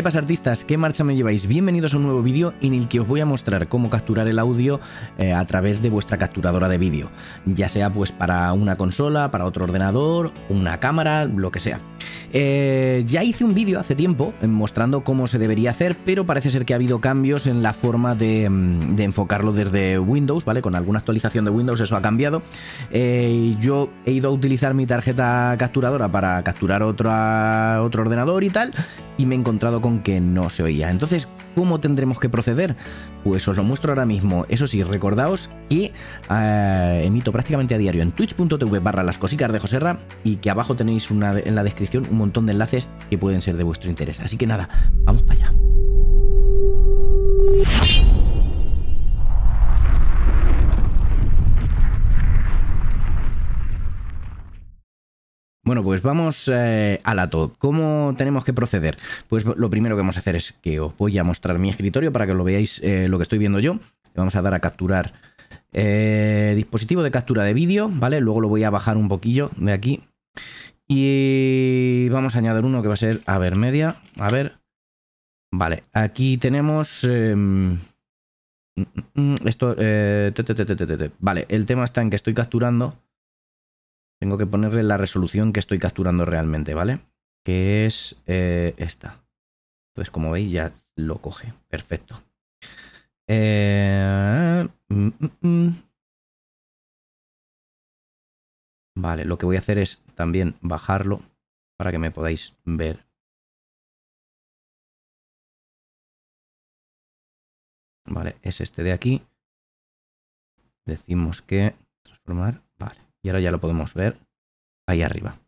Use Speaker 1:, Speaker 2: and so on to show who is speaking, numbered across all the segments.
Speaker 1: ¿Qué pasa artistas? ¿Qué marcha me lleváis? Bienvenidos a un nuevo vídeo en el que os voy a mostrar cómo capturar el audio eh, a través de vuestra capturadora de vídeo, ya sea pues para una consola, para otro ordenador, una cámara, lo que sea. Eh, ya hice un vídeo hace tiempo eh, mostrando cómo se debería hacer, pero parece ser que ha habido cambios en la forma de, mm, enfocarlo desde Windows, ¿vale? Con alguna actualización de Windows eso ha cambiado. yo he ido a utilizar mi tarjeta capturadora para capturar otro ordenador y tal, y me he encontrado con que no se oía. Entonces, ¿cómo tendremos que proceder? Pues os lo muestro ahora mismo. Eso sí, recordaos que eh, emito prácticamente a diario en twitch.tv barra las cositas de Joserra y que abajo tenéis una, en la descripción un montón de enlaces que pueden ser de vuestro interés. Así que nada, vamos para allá. Bueno, pues vamos eh, a la top. ¿Cómo tenemos que proceder? Pues lo primero que vamos a hacer es que os voy a mostrar mi escritorio para que lo veáis eh, lo que estoy viendo yo. vamos a dar a capturar eh, dispositivo de captura de vídeo, ¿vale? Luego lo voy a bajar un poquillo de aquí. Y vamos a añadir uno que va a ser, a ver, media, a ver. Vale, aquí tenemos... esto... vale, el tema está en que estoy capturando tengo que ponerle la resolución que estoy capturando realmente, ¿vale? Que es eh, esta.
Speaker 2: Entonces, como veis, ya lo coge. Perfecto. Eh, mm, mm, mm. Vale, lo que voy a hacer es también bajarlo para que me podáis ver. Vale, es este de aquí. Decimos que transformar y ahora ya lo podemos ver
Speaker 1: ahí arriba.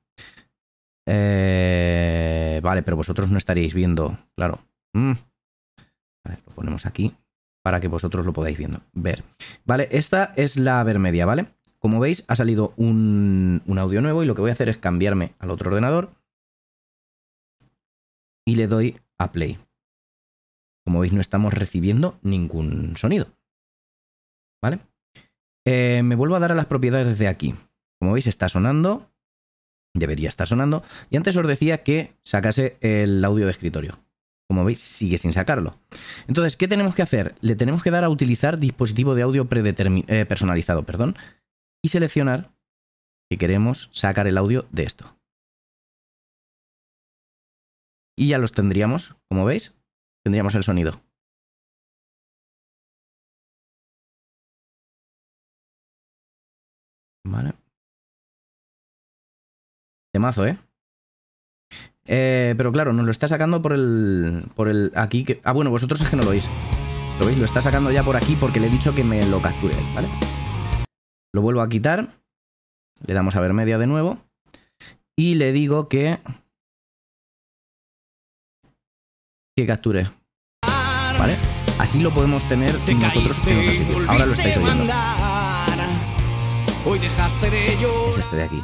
Speaker 1: Eh, vale, pero vosotros no estaríais viendo, claro. Mm. lo ponemos aquí para que vosotros lo podáis viendo, ver. Vale, esta es la vermedia, ¿vale? Como veis, ha salido un, un audio nuevo y lo que voy a hacer es cambiarme al otro ordenador y le doy
Speaker 2: a play. Como veis, no estamos recibiendo ningún sonido.
Speaker 1: ¿Vale? Eh, me vuelvo a dar a las propiedades de aquí. Como veis, está sonando. Debería estar sonando. Y antes os decía que sacase el audio de escritorio. Como veis, sigue sin sacarlo. Entonces, ¿qué tenemos que hacer? Le tenemos que dar a utilizar dispositivo de
Speaker 2: audio eh, personalizado perdón, y seleccionar que queremos sacar el audio de esto. Y ya los tendríamos, como veis, tendríamos el sonido. Vale. Temazo, ¿eh? ¿eh? pero claro, nos lo está sacando por el.
Speaker 1: Por el. Aquí. Que, ah, bueno, vosotros es que no lo veis. ¿Lo veis? Lo está sacando ya por aquí porque le he dicho que me lo
Speaker 2: capture, ¿vale? Lo vuelvo a quitar. Le damos a ver media de nuevo. Y le digo que. Que capture. ¿Vale? Así
Speaker 1: lo podemos tener nosotros en nosotros. Ahora lo estáis oyendo hoy de Este de aquí.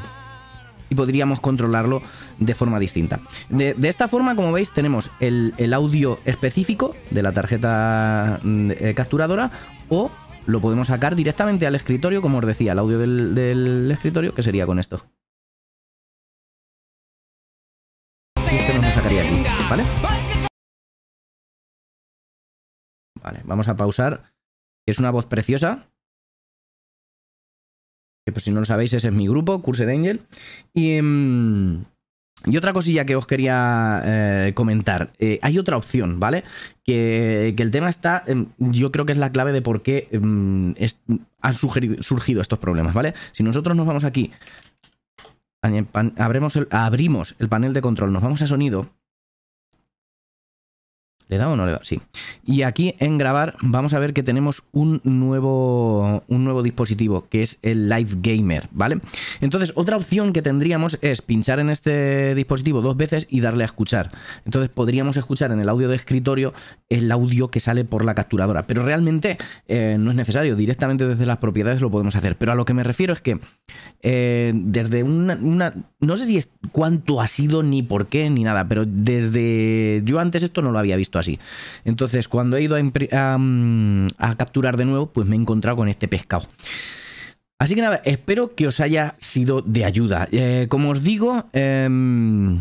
Speaker 1: Y podríamos controlarlo de forma distinta. De, esta forma, como veis, tenemos el, audio específico de la tarjeta mm, eh, capturadora o lo podemos sacar directamente al escritorio, como os decía, el audio del, escritorio, que sería con esto.
Speaker 2: Y este nos lo sacaría aquí, ¿vale? Vale, vamos a pausar. Es una voz preciosa que si no lo sabéis, ese es mi grupo, de Angel.
Speaker 1: Y, em, y otra cosilla que os quería eh, comentar, eh, hay otra opción, ¿vale? Que, el tema está, em, yo creo que es la clave de por qué em, han surgido estos problemas, ¿vale? Si nosotros nos vamos aquí, abrimos el panel de control, nos vamos a sonido, ¿Le da o no le da? Sí. Y aquí en grabar vamos a ver que tenemos un nuevo, un nuevo dispositivo, que es el Live Gamer, ¿vale? Entonces, otra opción que tendríamos es pinchar en este dispositivo dos veces y darle a escuchar. Entonces, podríamos escuchar en el audio de escritorio el audio que sale por la capturadora. Pero realmente eh, no es necesario, directamente desde las propiedades lo podemos hacer. Pero a lo que me refiero es que eh, desde una... No sé si es cuánto ha sido, ni por qué, ni nada, pero desde... Yo antes esto no lo había visto así. Entonces, cuando he ido mm, a, capturar de nuevo, pues me he encontrado con este pescado. Así que nada, espero que os haya sido de ayuda. Eh, como os digo, em,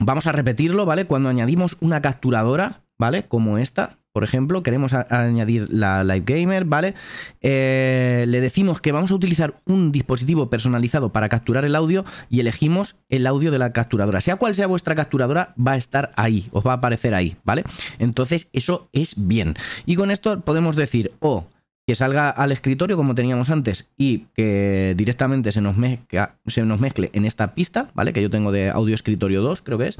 Speaker 1: vamos a repetirlo, ¿vale? Cuando añadimos una capturadora, ¿vale? Como esta, por ejemplo, queremos añadir la Live Gamer, ¿vale? Eh, le decimos que vamos a utilizar un dispositivo personalizado para capturar el audio y elegimos el audio de la capturadora. Sea cual sea vuestra capturadora, va a estar ahí, os va a aparecer ahí, ¿vale? Entonces, eso es bien. Y con esto podemos decir, o... Oh, que salga al escritorio como teníamos antes y que directamente se nos, mezcle en esta pista, ¿vale? Que yo tengo de audio escritorio 2, creo que es.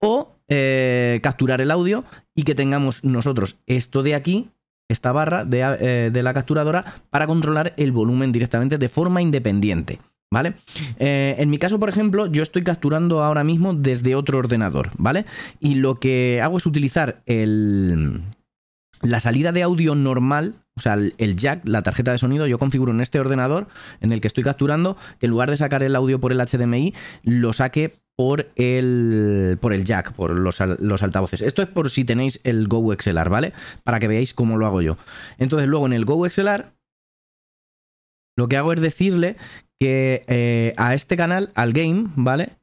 Speaker 1: O eh, capturar el audio y que tengamos nosotros esto de aquí, esta barra de, eh, la capturadora, para controlar el volumen directamente de forma independiente. ¿Vale? Eh, en mi caso, por ejemplo, yo estoy capturando ahora mismo desde otro ordenador, ¿vale? Y lo que hago es utilizar el, la salida de audio normal o sea, el, jack, la tarjeta de sonido, yo configuro en este ordenador en el que estoy capturando en lugar de sacar el audio por el HDMI, lo saque por el, por el jack, por los, altavoces. Esto es por si tenéis el Go XLR, ¿vale? Para que veáis cómo lo hago yo. Entonces, luego en el Go XLR, lo que hago es decirle que eh, a este canal, al game, ¿vale?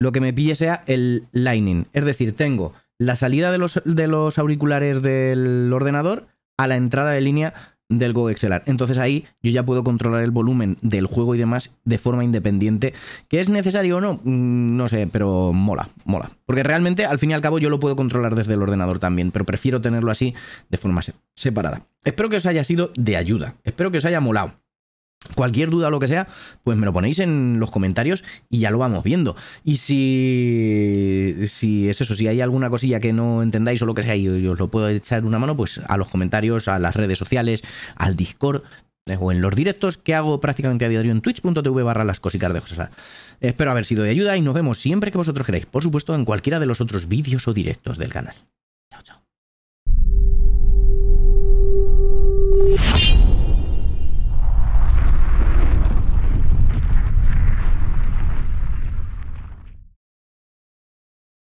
Speaker 1: Lo que me pille sea el Lightning. Es decir, tengo la salida de los, de los auriculares del ordenador a la entrada de línea del Go Entonces ahí yo ya puedo controlar el volumen del juego y demás de forma independiente. ¿Que es necesario o no? Mm, no sé, pero mola, mola. Porque realmente al fin y al cabo yo lo puedo controlar desde el ordenador también, pero prefiero tenerlo así de forma separada. Espero que os haya sido de ayuda, espero que os haya molado. Cualquier duda o lo que sea, pues me lo ponéis en los comentarios y ya lo vamos viendo. Y si, si es eso, si hay alguna cosilla que no entendáis o lo que sea y os lo puedo echar una mano, pues a los comentarios, a las redes sociales, al Discord, eh, o en los directos que hago prácticamente a diario en twitch.tv barra las cositas de Espero haber sido de ayuda y nos vemos siempre que vosotros queráis, por supuesto en cualquiera de los otros vídeos o directos del canal. Chao, chao.